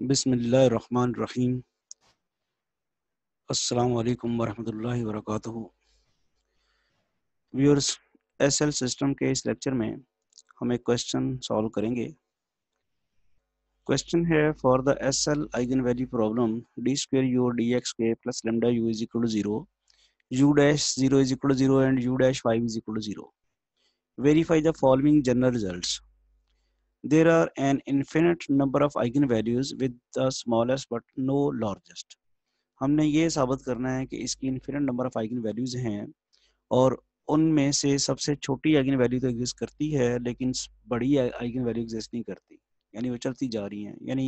बसमीम अल्लाम वरहमल वर्क व्यूअर्स एसएल सिस्टम के इस लेक्चर में हम एक क्वेश्चन सॉल्व करेंगे क्वेश्चन है for the SL eigen value problem d square u d x के plus lambda u is equal to zero u dash zero is equal to zero and u dash five is equal to zero verify the following general results there are an infinite number of eigenvalues with the smallest but no largest हमने ये साबित करना है कि इसकी infinite number of eigen values हैं और उनमें से सबसे छोटी आइगन वैल्यू तो एग्जिस्ट करती है लेकिन बड़ी आइगन वैल्यू एग्जिस्ट नहीं करती यानी वो चलती जा रही हैं यानी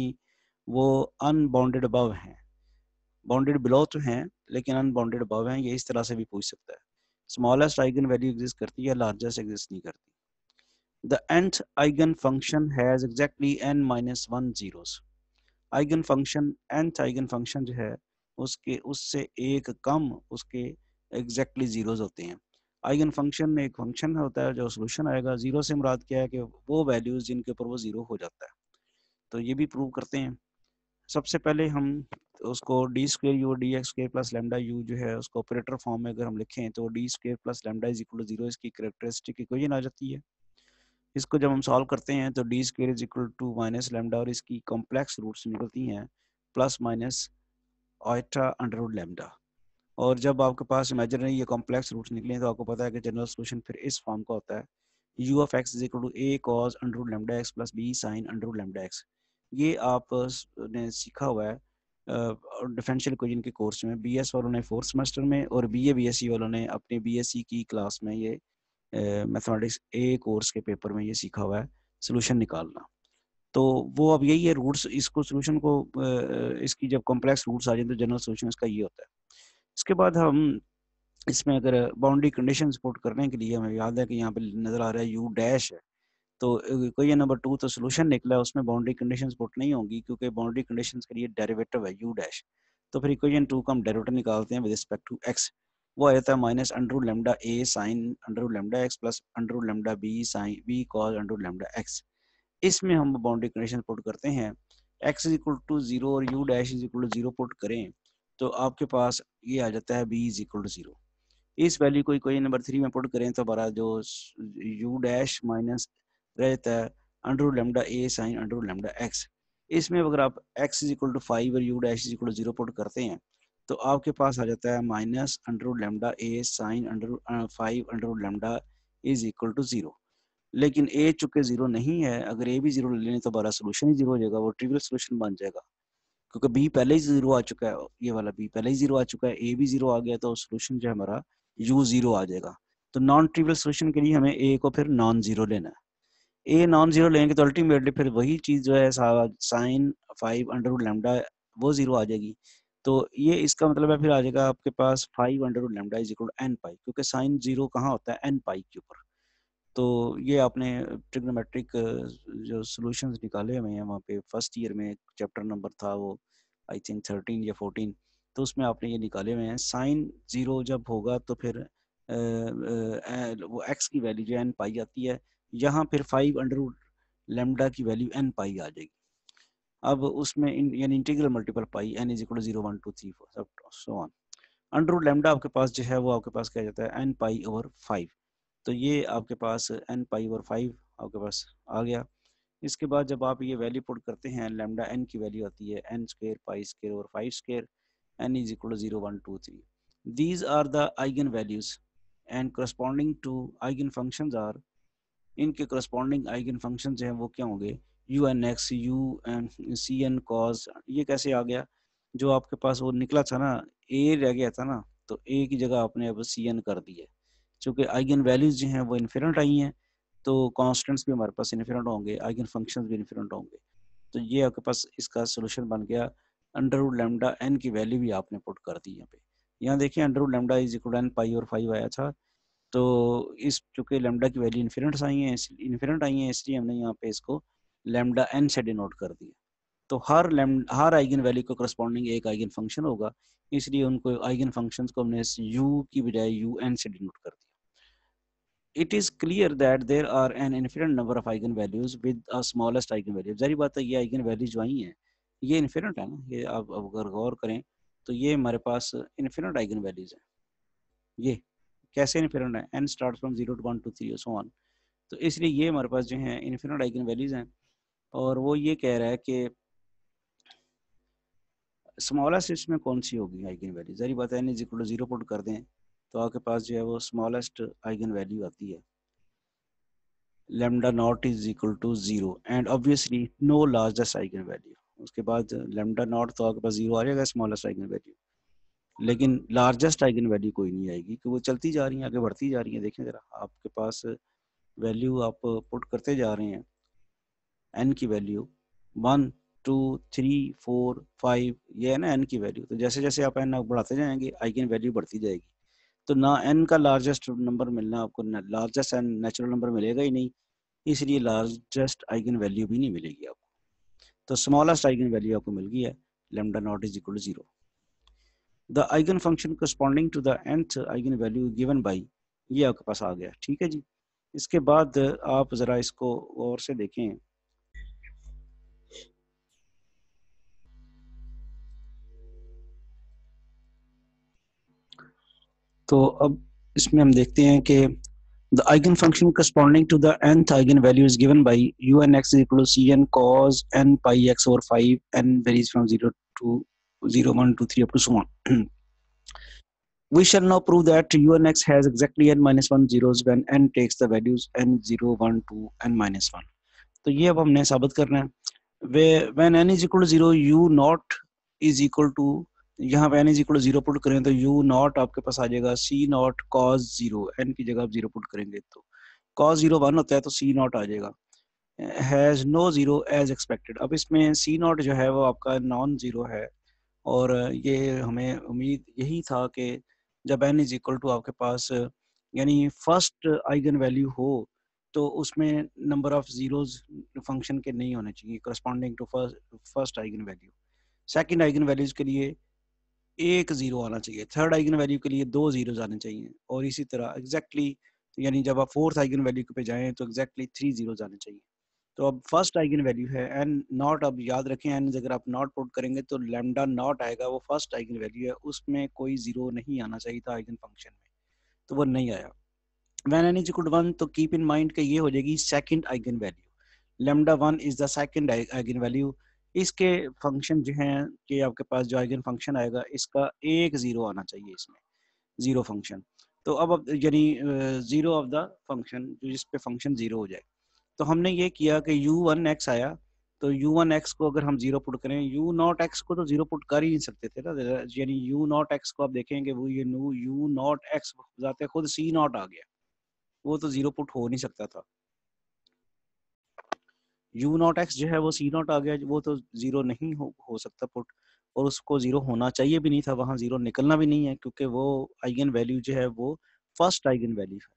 वो अनबाउंडेड अबव हैं बाउंडेड बिलो तो हैं लेकिन अनबाउंडेड अबव हैं ये इस तरह से भी पूछ सकता है स्मॉलेस्ट आइगन वैल्यू एग्जिस्ट करती है लार्जेस्ट एग्जिस्ट नहीं करती The nth eigenfunction has exactly n minus one zeros. eigenfunction nth eigenfunction जो है उसके उससे एक कम उसके एग्जैक्टली जीरोज होते हैं आइगन फंक्शन एक फंक्शन होता है जो सोल्यूशन आएगा जीरो से मुराद क्या है कि वो वैल्यूज जिनके ऊपर वो जीरो हो जाता है तो ये भी प्रूव करते हैं सबसे पहले हम उसको d square u d x square plus lambda u जो है उसको ऑपरेटर फॉर्म में अगर हम लिखें तो d square plus lambda is equal to zero इसकी करेक्टरिस्टिक इक्वेशन आ जाती है इसको जब हम सॉल्व करते हैं तो d square is equal to minus lambda और इसकी कॉम्प्लेक्स रूट्स निकलती हैं plus minus iota under root lambda और जब आपके पास इमेजनरी ये कॉम्प्लेक्स रूट्स निकले हैं तो आपको पता है कि जनरल सोल्यूशन फिर इस फॉर्म का होता है u of x is equal to A cos under root lambda x plus b sin under root lambda x ये आप ने सीखा हुआ है डिफेंशियल इक्वेशन के कोर्स में बीएस वालों ने फोर्थ सेमेस्टर में और बीए बीएससी e वालों ने अपने बीएससी e की क्लास में ये मैथमेटिक्स ए कोर्स के पेपर में ये सीखा हुआ है सोल्यूशन निकालना तो वो अब यही है रूट्स इसको सोल्यूशन को इसकी जब कॉम्प्लेक्स रूट्स आ जाए तो जनरल सोल्यूशन इसका ये होता है इसके बाद हम इसमें अगर बाउंड्री कंडीशन सपोर्ट करने के लिए हमें याद है कि यहाँ पे नजर आ रहा है यू डैश है तो कोई नंबर टू तो सोल्यूशन निकला है उसमें बाउंड्री कंडीशन सपोर्ट नहीं होंगी क्योंकि बाउंड्री कंडीशन के लिए डेरेवेटिव है यू डैश तो फिर इक्वेशन टू का हम डेरिवेटिव निकालते हैं विद रिस्पेक्ट टू एक्स वो आ जाता है minus under root lambda A sine under root lambda x plus under root lambda B sine B cos under root lambda x इसमें हम बाउंड्री कंडीशन पुट करते हैं x is equal to zero और u dash is equal to zero put करें तो आपके पास ये आ जाता है B is equal to zero इस वैल्यू को इक्वेशन नंबर थ्री में पुट करें तो हमारा जो यू डैश माइनस रह जाता है under lambda A sine under lambda x इसमें अगर आप x is equal to five और u dash is equal to zero put करते हैं तो आपके पास आ जाता है minus under lambda A sine under five under lambda is equal to zero लेकिन ए चुके जीरो नहीं है अगर ए भी जीरो ले लेने तो हमारा सोल्यूशन ही जीरो हो जाएगा वो ट्रिवियल सोल्यूशन बन जाएगा क्योंकि बी पहले ही जीरो आ चुका है ये वाला बी पहले ही जीरो आ चुका है ए भी जीरो आ गया तो सोल्यूशन जो है हमारा यू जीरो आ जाएगा तो नॉन ट्रिवियल सोल्यूशन के लिए हमें ए को फिर नॉन जीरो लेना है ए नॉन जीरो लेंगे तो अल्टीमेटली फिर वही चीज जो है साइन फाइव अंडर लेमडा वो जीरो आ जाएगी तो ये इसका मतलब है फिर आ जाएगा आपके पास five under lambda is equal n pi क्योंकि साइन जीरो कहाँ होता है एन पाई के ऊपर तो ये आपने ट्रिग्नोमेट्रिक जो सॉल्यूशंस निकाले हुए हैं वहाँ पे फर्स्ट ईयर में चैप्टर नंबर था वो आई थिंक थर्टीन या फोर्टीन तो उसमें आपने ये निकाले हुए हैं साइन जीरो जब होगा तो फिर वो एक्स की वैल्यू जो एन पाई आती है यहाँ फिर फाइव अंडर लेमडा की वैल्यू एन पाई आ जाएगी अब उसमें यानी integral multiple pi n is equal zero one two three four सब so on under root lambda आपके पास जो है वो आपके पास क्या जाता है एन पाई ओवर फाइव तो ये आपके पास एन पाई ओवर फाइव आपके पास आ गया इसके बाद जब आप ये वैल्यू पुट करते हैं लेमडा एन की वैल्यू आती है n square pi square over five square n is equal zero one two three these are the eigen values and corresponding to eigen function are इनके करस्पॉन्डिंग आइगन फंक्शन जो है वो क्या होंगे u n x u n C n cos ये कैसे आ गया जो आपके पास वो निकला था ना ए रह गया था ना तो ए की जगह आपने अब सी एन कर दी है चूंकि आइगन वैल्यूज जो हैं वो इन्फेरेंट आई हैं तो कॉन्स्टेंट्स भी हमारे पास इन्फेरेंट होंगे आइगन फंक्शन भी इन्फेरेंट होंगे तो ये आपके पास इसका सोल्यूशन बन गया अंडर वुड लेमडा एन की वैल्यू भी आपने पुट कर दी यहाँ पे यहाँ देखिए under root lambda is equal n pi और फाइव आया था तो इस चूंकि लेमडा की वैल्यू इन्फेरेंट्स आई हैं इन्फेरेंट आई हैं इसलिए हमने यहाँ पे इसको लेमडा एन से डिनोट कर दिया तो हर लेम हर आइगन वैल्यू को करस्पॉन्डिंग एक आइगन फंक्शन होगा इसलिए उनको आइगन फंक्शन को हमने यू की बजाय यू एन से डिनोट कर दिया it is clear that there are an infinite number of eigen values with a smallest eigen value जारी बात है ये आइगन वैल्यू जो आई है ये इन्फिनेट है ना ये आप अगर गौर करें तो ये हमारे पास इन्फिनेट आइगन वैल्यूज है ये कैसे इन्फिनेट है एन स्टार्ट फ्रॉम जीरो तो इसलिए ये हमारे पास जो है इन्फिनेट आइगन वैल्यूज हैं और वो ये कह रहा है कि स्मॉलेस्ट इसमें कौन सी होगी आइगन वैल्यू जरी बताए नहीं जिक्रो जीरो पुट कर दें तो आपके पास जो है वो स्मॉलेस्ट आइगन वैल्यू आती है lambda not is equal to zero and obviously no largest eigen value उसके बाद लेमडा नॉट तो आपके पास जीरो आ जाएगा स्मॉलेस्ट आइगन वैल्यू लेकिन लार्जेस्ट आइगन वैल्यू कोई नहीं आएगी कि वो चलती जा रही है आगे बढ़ती जा रही है देखें जरा आपके पास वैल्यू आप पुट करते जा रहे हैं एन की value one two three four five ये है ना एन की वैल्यू तो जैसे जैसे आप एन बढ़ाते जाएंगे आई की वैल्यू बढ़ती जाएगी तो ना एन का लार्जेस्ट नंबर मिलना आपको लार्जेस्ट एन नेचुरल नंबर मिलेगा ही नहीं इसलिए लार्जेस्ट आइगन वैल्यू भी नहीं मिलेगी आपको तो स्मॉलेस्ट आइगन वैल्यू आपको मिल गई है lambda not is equal to zero the eigen function corresponding to the nth eigen value given by ये आपके पास आ गया ठीक है जी इसके बाद आप ज़रा इसको और से देखें तो अब इसमें हम देखते हैं कि the eigen function corresponding to the eigenvalue eigen value is given by u n x equal C n cos n pi x 5 five n varies from zero to zero one two three to so on we shall now prove that u and x has exactly n minus 1 zeros when n takes the values n 0 1 2 n minus 1 तो ये अब हमने साबित करना है when n is equal to 0 u not is equal to यहाँ पे n is equal zero put करें तो यू नॉट आपके पास आ जाएगा C not cos zero n की जगह आप जीरो पुट करेंगे तो कॉस जीरो वन होता है तो सी नॉट आ जाएगा has no zero as expected अब इसमें सी नॉट जो है वो आपका नॉन जीरो है और ये हमें उम्मीद यही था कि जब एन इज इक्वल टू आपके पास यानी फर्स्ट आइगन वैल्यू हो तो उसमें नंबर ऑफ जीरोज फंक्शन के नहीं होने चाहिए corresponding to first first eigen value second eigen values के लिए एक ज़ीरो आना चाहिए थर्ड आइगन वैल्यू के लिए दो जीरो आने चाहिए और इसी तरह एग्जैक्टली exactly, यानी जब आप फोर्थ आइगन वैल्यू पे जाएँ तो एग्जैक्टली थ्री जीरो आने चाहिए तो अब फर्स्ट आइगन वैल्यू है एन नॉट अब याद रखें एन अगर आप नॉट पुट करेंगे तो लेमडा नॉट आएगा वो फर्स्ट आइगन वैल्यू है उसमें कोई ज़ीरो नहीं आना चाहिए था आइगन फंक्शन में तो वो नहीं आया when n is equal one तो कीप इन माइंड का ये हो जाएगी second eigen value lambda one is the second eigen value इसके फंक्शन जो है कि आपके पास जो आइगन फंक्शन आएगा इसका एक ज़ीरो आना चाहिए इसमें ज़ीरो फंक्शन तो अब यानी ज़ीरो ऑफ द फंक्शन जिस पे फंक्शन ज़ीरो हो जाए तो हमने ये किया कि यू वन एक्स आया तो यू वन एक्स को अगर हम ज़ीरो पुट करें यू नॉट एक्स को तो ज़ीरो पुट कर ही नहीं सकते थे ना यानी यू नॉट एक्स को आप देखेंगे वो ये नू यू नॉट एक्स जाते खुद सी नॉट आ गया वो तो ज़ीरो पुट हो नहीं सकता था यू नॉट एक्स जो है वो सी नॉट आ गया वो तो जीरो नहीं हो, हो सकता पुट और उसको जीरो होना चाहिए भी नहीं था वहाँ जीरो निकलना भी नहीं है क्योंकि वो आइगन वैल्यू जो है वो फर्स्ट आइगन वैल्यू है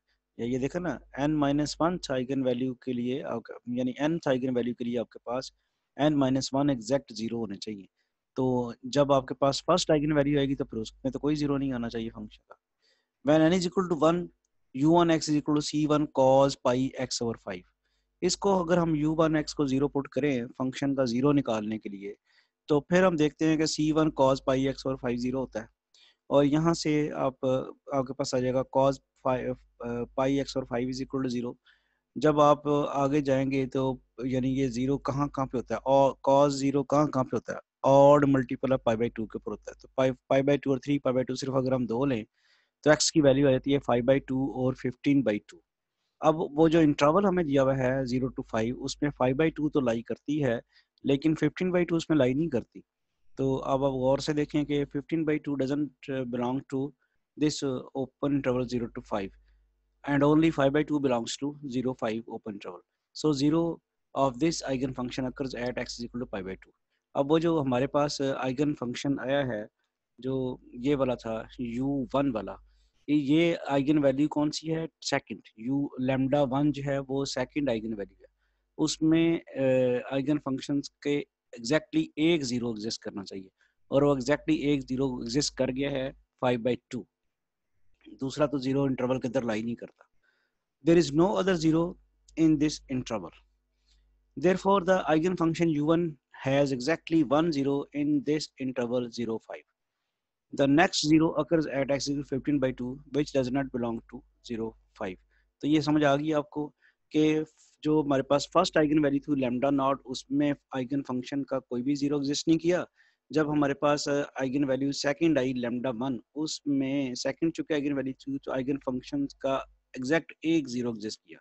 या ये देखा ना n minus one eigen value के लिए यानी एन आइगन वैल्यू के लिए आपके पास n minus one exact zero होने चाहिए तो जब आपके पास फर्स्ट आइगन वैल्यू आएगी तो फिर उसमें तो कोई जीरो नहीं आना चाहिए फंक्शन का when n is equal to one u one x is equal to C one cos pi x over five इसको अगर हम यू वन एक्स को जीरो पुट करें फंक्शन का जीरो निकालने के लिए तो फिर हम देखते हैं कि C one cos pi x और फाइव जीरो होता है और यहाँ से आप आपके पास आ जाएगा कॉज पाई एक्स और five is equal to zero जब आप आगे जाएंगे तो यानी ये जीरो कहाँ कहाँ पे होता है और कॉज जीरो कहाँ कहाँ पे होता है odd multiple of pi by two के ऊपर होता है तो पाई पाई बाई टू और थ्री पाई बाई टू सिर्फ अगर हम दो लें तो एक्स की वैल्यू आ जाती है फाइव बाई टू और फिफ्टीन बाई टू अब वो जो इंटरवल हमें दिया हुआ है जीरो टू फाइव उसमें फाइव बाई टू तो लाई करती है लेकिन फिफ्टीन बाई टू उसमें लाई नहीं करती तो अब आप गौर से देखें कि fifteen by two doesn't belong to this open interval zero to five and only five by two belongs to zero five open interval so zero of this eigen function occurs at x is to five by two अब वो जो हमारे पास eigen uh, function आया है जो ये वाला था यू वन वाला ये आइगन वैल्यू कौन सी है सेकंड यू लेमडा वन जो है वो सेकंड आइगन वैल्यू है उसमें आइगन फंक्शंस के एग्जैक्टली exactly एक जीरो एग्जिस्ट करना चाहिए और वो एग्जैक्टली exactly एक जीरो एग्जिस्ट कर गया है फाइव बाई टू दूसरा तो जीरो इंटरवल के अंदर लाई नहीं करता there is no other zero in this interval therefore the eigen function u one has exactly one zero in this interval zero five the next zero occurs at x equal 15 by 2 which does not belong to 0 5 तो ये समझ आ गई आपको कि जो हमारे पास first eigen value थी लेमडा नॉट उसमें आइगन फंक्शन का कोई भी जीरो एग्जिस्ट नहीं किया जब हमारे पास आइगन वैल्यू सेकंड आई लेमडा वन उसमें सेकंड चूंकि आइगन वैल्यू थी तो आइगन फंक्शन का एग्जैक्ट एक जीरो एग्जिस्ट किया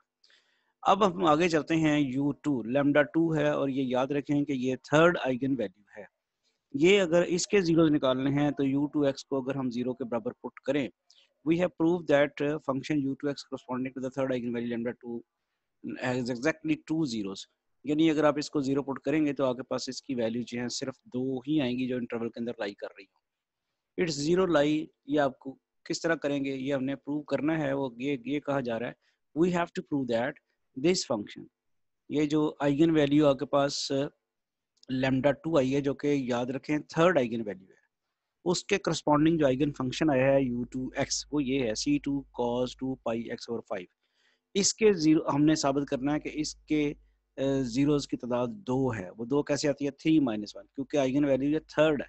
अब हम आगे चलते हैं यू टू लेमडा टू है और ये याद रखें कि ये थर्ड आइगन वैल्यू है ये अगर इसके जीरो निकालने हैं तो यू टू एक्स को अगर हम जीरो के बराबर पुट करें we have prove that function u two x corresponding to the third eigen value two has exactly two zeros यानी अगर आप इसको जीरो पुट करेंगे तो आपके पास इसकी वैल्यू जो है सिर्फ दो ही आएंगी जो इंटरवल के अंदर लाई कर रही हो इट्स जीरो लाई ये आपको किस तरह करेंगे ये हमने प्रूव करना है वो ये ये कहा जा रहा है we have to prove that this function ये जो आइगन वैल्यू आपके पास uh, लेमडा टू आई है जो कि याद रखें थर्ड आइगन वैल्यू है उसके करस्पॉन्डिंग जो आइगन फंक्शन आया है यू टू एक्स वो ये है C two cos two pi x और फाइव इसके जीरो हमने साबित करना है कि इसके जीरोस की तादाद दो है वो दो कैसे आती है थ्री माइनस वन क्योंकि आइगन वैल्यू ये थर्ड है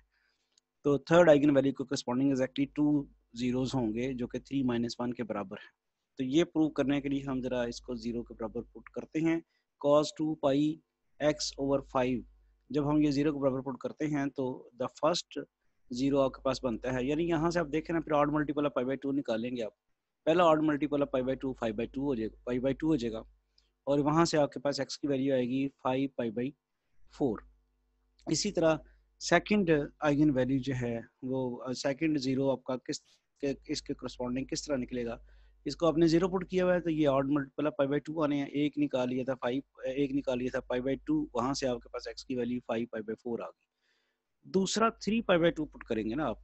तो थर्ड आइगन वैल्यू को करस्पॉन्डिंग एग्जैक्टली टू जीरोज होंगे जो कि थ्री माइनस वन के बराबर है तो ये प्रूव करने के लिए हम जरा इसको जीरो के बराबर पुट करते हैं cos two pi x over five जब हम ये जीरो को बराबर पुट करते हैं तो द फर्स्ट जीरो आपके पास बनता है यानी यहाँ से आप देखें ना फिर odd multiple of pi by two निकालेंगे आप पहला odd multiple of pi by two five by two हो जाएगा पाई बाई टू हो जाएगा और वहाँ से आपके पास एक्स की वैल्यू आएगी फाइव पाई बाई फोर इसी तरह सेकेंड आइगन वैल्यू जो है वो सेकेंड ज़ीरो आपका किस के, इसके करस्पॉन्डिंग किस तरह निकलेगा इसको आपने जीरो पुट किया हुआ है तो ये odd multiple pi by two आने एक निकाल लिया था फाइव एक निकाल लिया था पाई बाई टू वहाँ से आपके पास एक्स की value five pi by four आ गई दूसरा three pi by two put करेंगे ना आप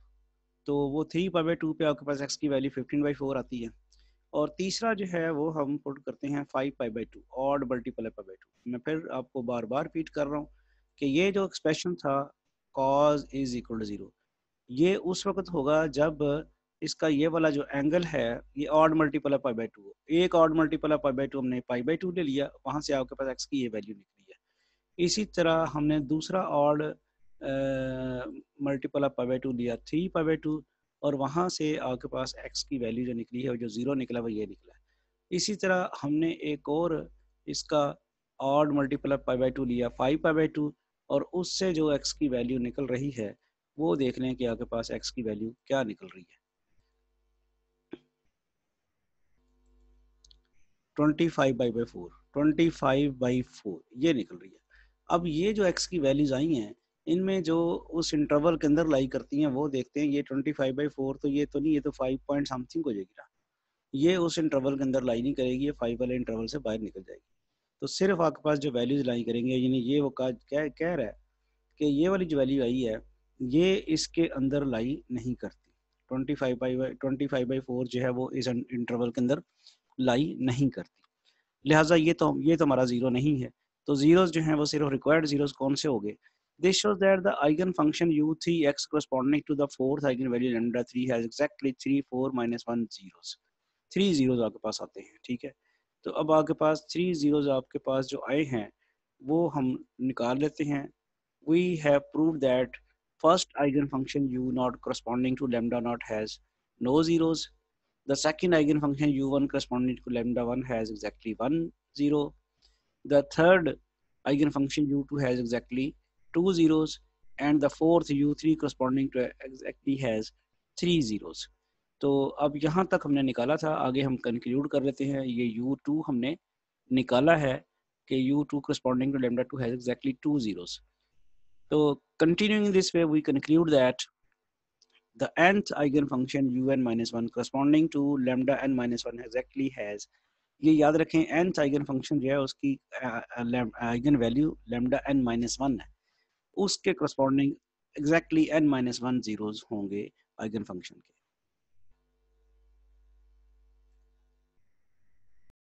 तो वो थ्री पाई बाई टू पे आपके पास एक्स की वैल्यू फिफ्टीन बाई फोर आती है और तीसरा जो है वो हम पुट करते हैं five pi by two odd multiple है पाई बाई टू मैं फिर आपको बार बार रिपीट कर रहा हूँ कि ये जो एक्सप्रेशन था cos is equal to zero ये उस वक्त होगा जब इसका ये वाला जो एंगल है ये ऑड मल्टीपल है पाई बाई टू एक ऑड मल्टीपल है पाई बाई टू हमने पाई बाई टू ले लिया वहाँ से आपके पास एक्स की ये वैल्यू निकली है इसी तरह हमने दूसरा odd multiple of pi by two लिया थ्री पाई बाई टू और वहाँ से आपके पास एक्स की वैल्यू जो निकली है जो ज़ीरो निकला वो ये निकला इसी तरह हमने एक और इसका odd multiple of pi by two लिया फाइव पाई बाई टू और उससे जो एक्स की वैल्यू निकल रही है वो देख लें कि आपके पास एक्स की वैल्यू क्या निकल रही है twenty five by by four twenty five by four ये निकल रही है अब ये जो एक्स की वैल्यूज आई हैं इनमें जो उस इंटरवल के अंदर लाई करती हैं वो देखते हैं ये ट्वेंटी फाइव बाई फोर तो ये तो नहीं ये तो फाइव पॉइंट समथिंग हो जाएगी ना ये उस इंटरवल के अंदर लाई नहीं करेगी ये फाइव वाले इंटरवल से बाहर निकल जाएगी तो सिर्फ आपके पास जो वैल्यूज लाई करेंगे यानी ये वो कह कह रहा है कि ये वाली जो वैल्यू आई है ये इसके अंदर लाई नहीं करती twenty five by twenty five by four जो है वो इस इंटरवल के अंदर लाई नहीं करती लिहाजा ये तो ये तो हमारा जीरो नहीं है तो जीरोज जो हैं वो सिर्फ रिक्वायर्ड जीरोज कौन से हो गए this shows that the eigenfunction u3x corresponding to the fourth eigenvalue lambda 3 has exactly 3 4 minus 1 zeros three zeros आपके पास आते हैं ठीक है तो अब आपके पास थ्री जीरोज आपके पास जो आए हैं वो हम निकाल लेते हैं we have prove that first eigen function u not corresponding to lambda not has no zeros The second eigenfunction u1 corresponding to lambda 1 has exactly 1, 0. The third eigenfunction u2 has exactly two zeros and the fourth u3 corresponding to exactly has three zeros. तो अब यहाँ तक हमने निकाला था आगे हम conclude कर लेते हैं ये u2 हमने निकाला है कि u2 corresponding to lambda 2 has exactly two zeros. So continuing this way we conclude that the nth eigenfunction un minus one corresponding to lambda n minus one exactly has ये याद रखें nth eigenfunction जो है उसकी eigen value lambda n minus one है उसके corresponding exactly n minus one zeros होंगे eigen function के